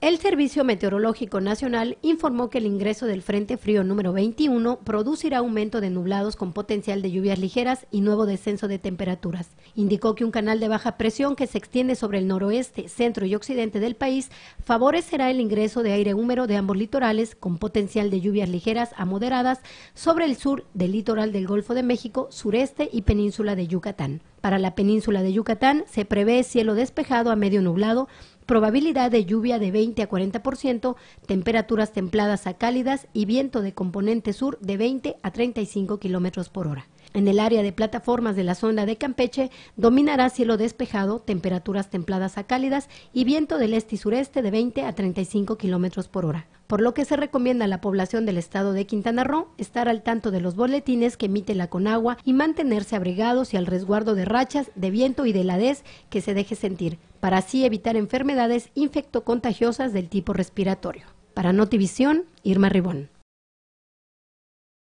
El Servicio Meteorológico Nacional informó que el ingreso del Frente Frío número 21 producirá aumento de nublados con potencial de lluvias ligeras y nuevo descenso de temperaturas. Indicó que un canal de baja presión que se extiende sobre el noroeste, centro y occidente del país favorecerá el ingreso de aire húmedo de ambos litorales con potencial de lluvias ligeras a moderadas sobre el sur del litoral del Golfo de México, sureste y península de Yucatán. Para la península de Yucatán se prevé cielo despejado a medio nublado, probabilidad de lluvia de 20 a 40%, temperaturas templadas a cálidas y viento de componente sur de 20 a 35 kilómetros por hora. En el área de plataformas de la zona de Campeche dominará cielo despejado, temperaturas templadas a cálidas y viento del este y sureste de 20 a 35 kilómetros por hora por lo que se recomienda a la población del estado de Quintana Roo estar al tanto de los boletines que emite la Conagua y mantenerse abrigados y al resguardo de rachas, de viento y de heladez que se deje sentir, para así evitar enfermedades infectocontagiosas del tipo respiratorio. Para Notivisión, Irma Ribón.